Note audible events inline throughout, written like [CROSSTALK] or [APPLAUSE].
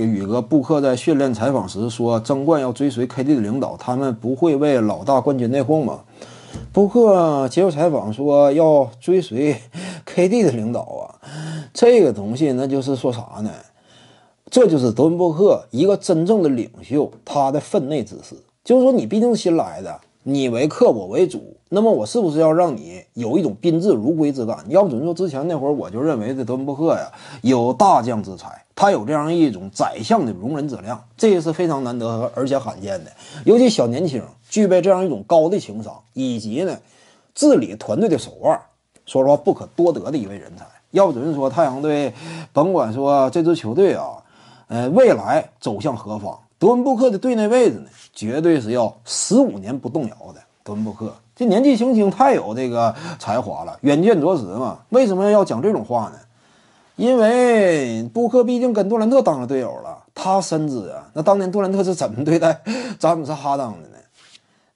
宇哥布克在训练采访时说：“争冠要追随 KD 的领导，他们不会为老大冠军内讧吗？”布克接受采访说：“要追随 [LAUGHS] KD 的领导啊，这个东西那就是说啥呢？这就是德文布克一个真正的领袖，他的分内之事。就是说，你毕竟新来的，你为客我为主，那么我是不是要让你有一种宾至如归之感？要不怎么说之前那会儿我就认为这德文布克呀有大将之才。”他有这样一种宰相的容忍质量，这也是非常难得和而且罕见的。尤其小年轻具备这样一种高的情商，以及呢，治理团队的手腕，说实话不可多得的一位人才。要不就是说太阳队，甭管说这支球队啊，呃，未来走向何方，德文布克的队内位置呢，绝对是要十五年不动摇的。德文布克这年纪轻轻太有这个才华了，远见卓识嘛。为什么要讲这种话呢？因为布克毕竟跟杜兰特当了队友了，他深知啊，那当年杜兰特是怎么对待 [LAUGHS] 詹姆斯哈登的呢？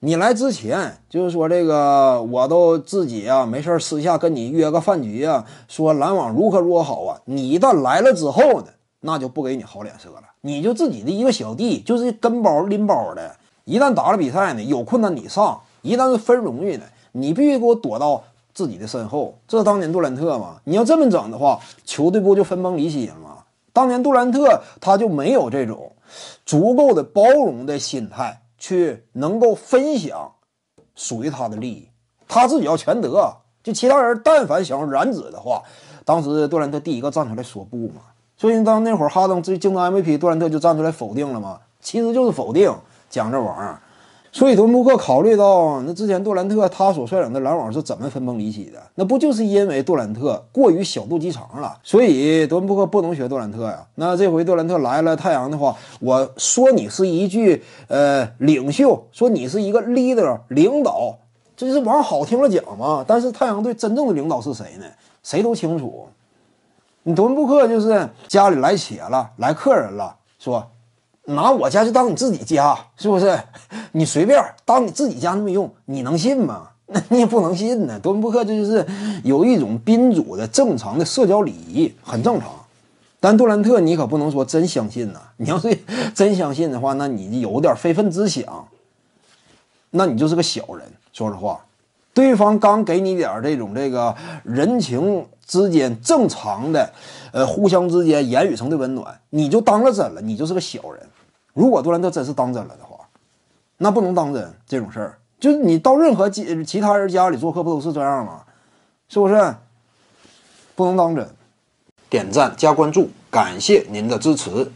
你来之前就是说这个，我都自己啊，没事私下跟你约个饭局啊，说篮网如何如何好啊。你一旦来了之后呢，那就不给你好脸色了。你就自己的一个小弟，就是跟包拎包的，一旦打了比赛呢，有困难你上；一旦分荣誉呢，你必须给我躲到。自己的身后，这是当年杜兰特嘛？你要这么整的话，球队不就分崩离析了吗？当年杜兰特他就没有这种足够的包容的心态，去能够分享属于他的利益，他自己要全得，就其他人但凡想要染指的话，当时杜兰特第一个站出来说不嘛，所以当那会儿哈登这竞争 MVP，杜兰特就站出来否定了嘛，其实就是否定讲这玩儿。所以，德布克考虑到，那之前杜兰特他所率领的篮网是怎么分崩离析的？那不就是因为杜兰特过于小肚鸡肠了？所以，德布克不能学杜兰特呀。那这回杜兰特来了太阳的话，我说你是一句，呃，领袖，说你是一个 leader，领导，这是往好听了讲嘛。但是，太阳队真正的领导是谁呢？谁都清楚，你德布克就是家里来钱了，来客人了，是吧？拿我家就当你自己家，是不是？你随便当你自己家那么用，你能信吗？[LAUGHS] 那你也不能信呢。多宾布克这就是有一种宾主的正常的社交礼仪，很正常。但杜兰特，你可不能说真相信呢。你要是真相信的话，那你有点非分之想，那你就是个小人。说实话，对方刚给你点这种这个人情之间正常的，呃，互相之间言语层的温暖，你就当了真了，你就是个小人。如果杜兰特真是当真了的话，那不能当真。这种事儿，就是你到任何其其他人家里做客，不都是这样吗？是不是？不能当真。点赞加关注，感谢您的支持。